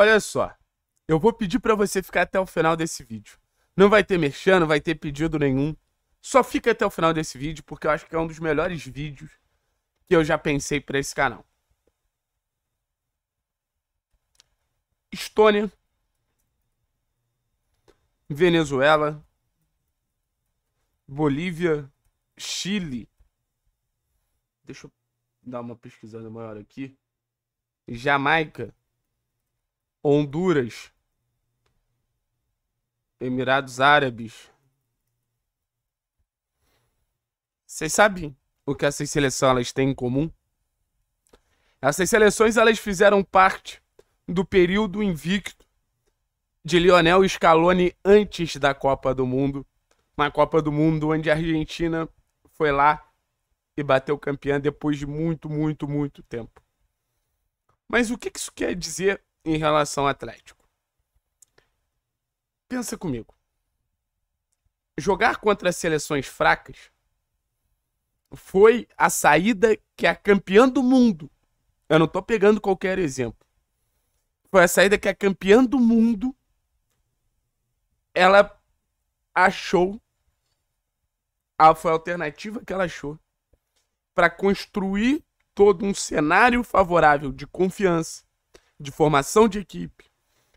Olha só, eu vou pedir para você ficar até o final desse vídeo. Não vai ter merchan, não vai ter pedido nenhum. Só fica até o final desse vídeo, porque eu acho que é um dos melhores vídeos que eu já pensei para esse canal. Estônia, Venezuela, Bolívia, Chile. Deixa eu dar uma pesquisada maior aqui. Jamaica, Honduras, Emirados Árabes. Vocês sabem o que essas seleções elas têm em comum? Essas seleções elas fizeram parte do período invicto de Lionel Scaloni antes da Copa do Mundo, uma Copa do Mundo onde a Argentina foi lá e bateu campeã depois de muito, muito, muito tempo. Mas o que isso quer dizer em relação ao Atlético. Pensa comigo. Jogar contra seleções fracas foi a saída que a campeã do mundo, eu não tô pegando qualquer exemplo, foi a saída que a campeã do mundo ela achou a, foi a alternativa que ela achou para construir todo um cenário favorável de confiança, de formação de equipe,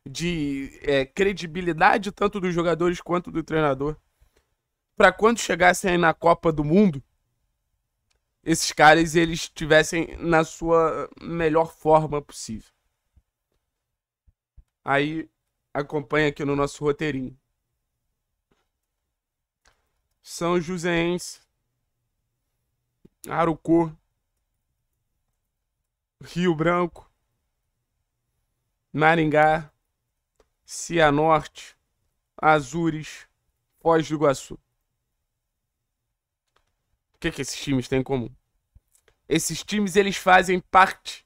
de é, credibilidade tanto dos jogadores quanto do treinador, para quando chegassem aí na Copa do Mundo, esses caras eles estivessem na sua melhor forma possível. Aí acompanha aqui no nosso roteirinho. São Joséense, Arucô, Rio Branco, Maringá, Cianorte, Azures, Foz do Iguaçu. O que, que esses times têm em comum? Esses times eles fazem parte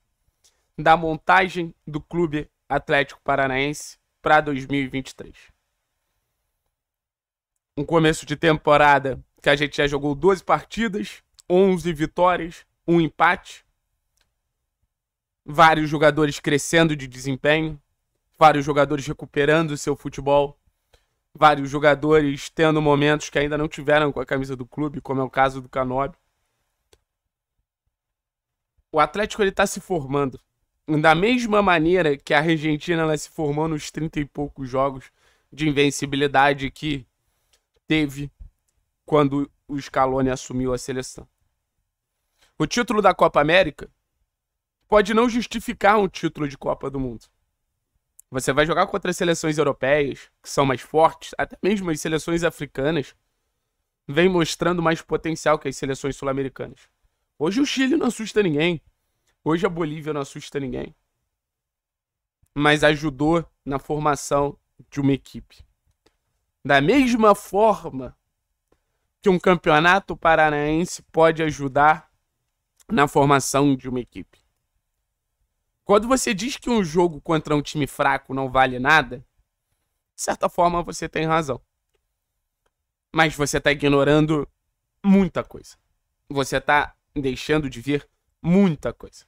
da montagem do Clube Atlético Paranaense para 2023. Um começo de temporada que a gente já jogou 12 partidas, 11 vitórias, um empate, vários jogadores crescendo de desempenho, vários jogadores recuperando o seu futebol, vários jogadores tendo momentos que ainda não tiveram com a camisa do clube, como é o caso do Canobi. O Atlético ele está se formando. Da mesma maneira que a Argentina ela se formou nos 30 e poucos jogos de invencibilidade que teve quando o Scaloni assumiu a seleção. O título da Copa América pode não justificar um título de Copa do Mundo. Você vai jogar contra as seleções europeias, que são mais fortes, até mesmo as seleções africanas, vem mostrando mais potencial que as seleções sul-americanas. Hoje o Chile não assusta ninguém. Hoje a Bolívia não assusta ninguém. Mas ajudou na formação de uma equipe. Da mesma forma que um campeonato paranaense pode ajudar na formação de uma equipe. Quando você diz que um jogo contra um time fraco não vale nada, de certa forma você tem razão. Mas você está ignorando muita coisa. Você está deixando de ver muita coisa.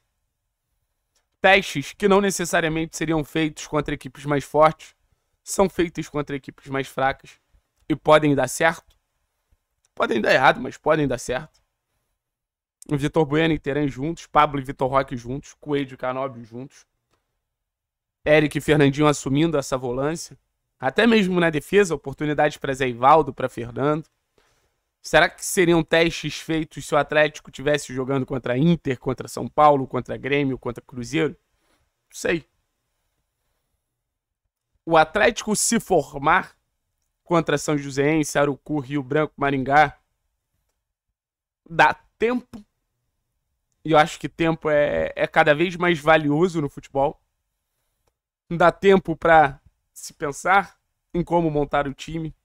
Testes que não necessariamente seriam feitos contra equipes mais fortes são feitos contra equipes mais fracas e podem dar certo. Podem dar errado, mas podem dar certo. Vitor Bueno e Terem juntos, Pablo e Vitor Roque juntos, Coelho e Canóbio juntos, Eric e Fernandinho assumindo essa volância, até mesmo na defesa, oportunidade para Zé Ivaldo, para Fernando. Será que seriam testes feitos se o Atlético tivesse jogando contra Inter, contra São Paulo, contra Grêmio, contra Cruzeiro? Não sei. O Atlético se formar contra São Joséense, Arucu, Rio Branco, Maringá, dá tempo e eu acho que tempo é, é cada vez mais valioso no futebol. dá tempo para se pensar em como montar o time.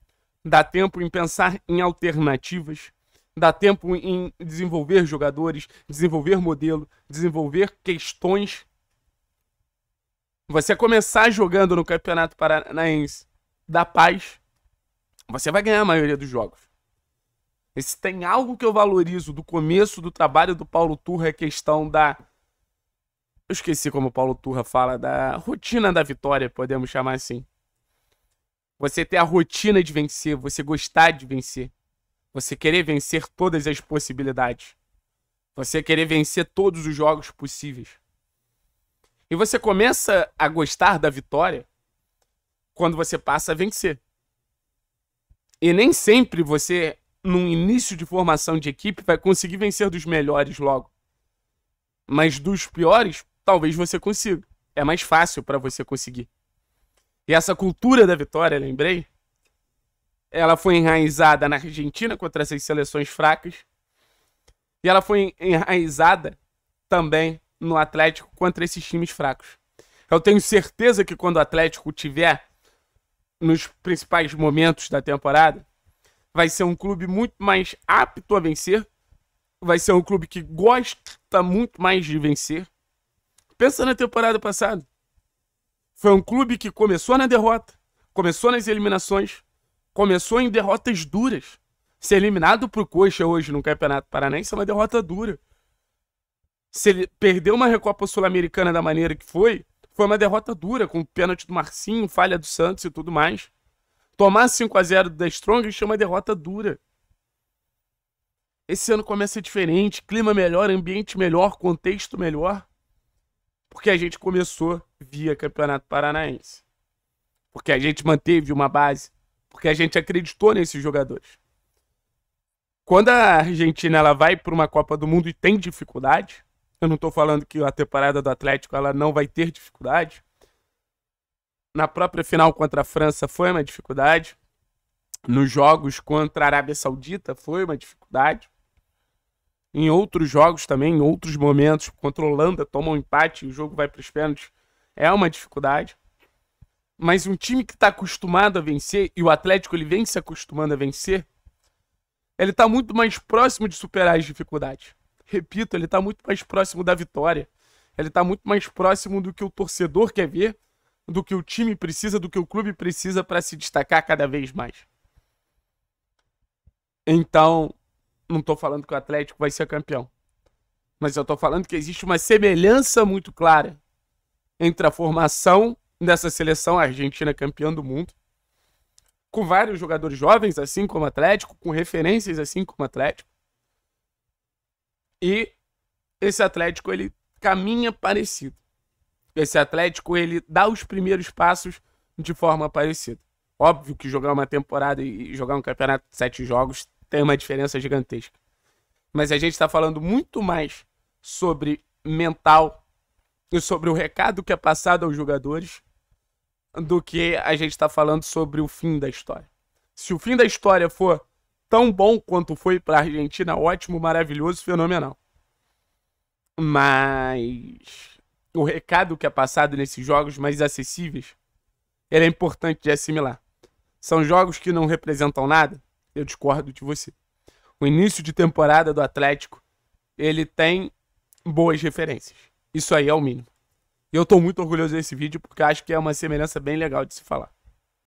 Dá tempo em pensar em alternativas. Dá tempo em desenvolver jogadores, desenvolver modelo, desenvolver questões. Você começar jogando no Campeonato Paranaense da Paz, você vai ganhar a maioria dos jogos se tem algo que eu valorizo do começo do trabalho do Paulo Turra é a questão da. Eu esqueci como o Paulo Turra fala, da rotina da vitória, podemos chamar assim. Você ter a rotina de vencer, você gostar de vencer. Você querer vencer todas as possibilidades. Você querer vencer todos os jogos possíveis. E você começa a gostar da vitória quando você passa a vencer. E nem sempre você num início de formação de equipe, vai conseguir vencer dos melhores logo. Mas dos piores, talvez você consiga. É mais fácil para você conseguir. E essa cultura da vitória, lembrei, ela foi enraizada na Argentina contra essas seleções fracas. E ela foi enraizada também no Atlético contra esses times fracos. Eu tenho certeza que quando o Atlético tiver nos principais momentos da temporada, vai ser um clube muito mais apto a vencer, vai ser um clube que gosta muito mais de vencer. Pensa na temporada passada. Foi um clube que começou na derrota, começou nas eliminações, começou em derrotas duras. Ser eliminado pro Coxa hoje no Campeonato Paranaense é uma derrota dura. Se ele perdeu uma Recopa Sul-Americana da maneira que foi, foi uma derrota dura, com o pênalti do Marcinho, falha do Santos e tudo mais. Tomar 5 a 0 da Strong chama derrota dura. Esse ano começa diferente, clima melhor, ambiente melhor, contexto melhor. Porque a gente começou via Campeonato Paranaense. Porque a gente manteve uma base. Porque a gente acreditou nesses jogadores. Quando a Argentina ela vai para uma Copa do Mundo e tem dificuldade, eu não estou falando que a temporada do Atlético ela não vai ter dificuldade, na própria final contra a França foi uma dificuldade. Nos jogos contra a Arábia Saudita foi uma dificuldade. Em outros jogos também, em outros momentos, contra a Holanda, toma um empate e o jogo vai para os pênaltis. É uma dificuldade. Mas um time que está acostumado a vencer, e o Atlético ele vem se acostumando a vencer, ele está muito mais próximo de superar as dificuldades. Repito, ele está muito mais próximo da vitória. Ele está muito mais próximo do que o torcedor quer ver do que o time precisa, do que o clube precisa para se destacar cada vez mais. Então, não estou falando que o Atlético vai ser campeão. Mas eu estou falando que existe uma semelhança muito clara entre a formação dessa seleção argentina campeã do mundo, com vários jogadores jovens, assim como o Atlético, com referências, assim como o Atlético. E esse Atlético ele caminha parecido esse Atlético ele dá os primeiros passos de forma parecida. Óbvio que jogar uma temporada e jogar um campeonato de sete jogos tem uma diferença gigantesca. Mas a gente está falando muito mais sobre mental e sobre o recado que é passado aos jogadores do que a gente está falando sobre o fim da história. Se o fim da história for tão bom quanto foi para a Argentina, ótimo, maravilhoso, fenomenal. Mas o recado que é passado nesses jogos mais acessíveis, ele é importante de assimilar. São jogos que não representam nada? Eu discordo de você. O início de temporada do Atlético, ele tem boas referências. Isso aí é o mínimo. E eu estou muito orgulhoso desse vídeo porque acho que é uma semelhança bem legal de se falar.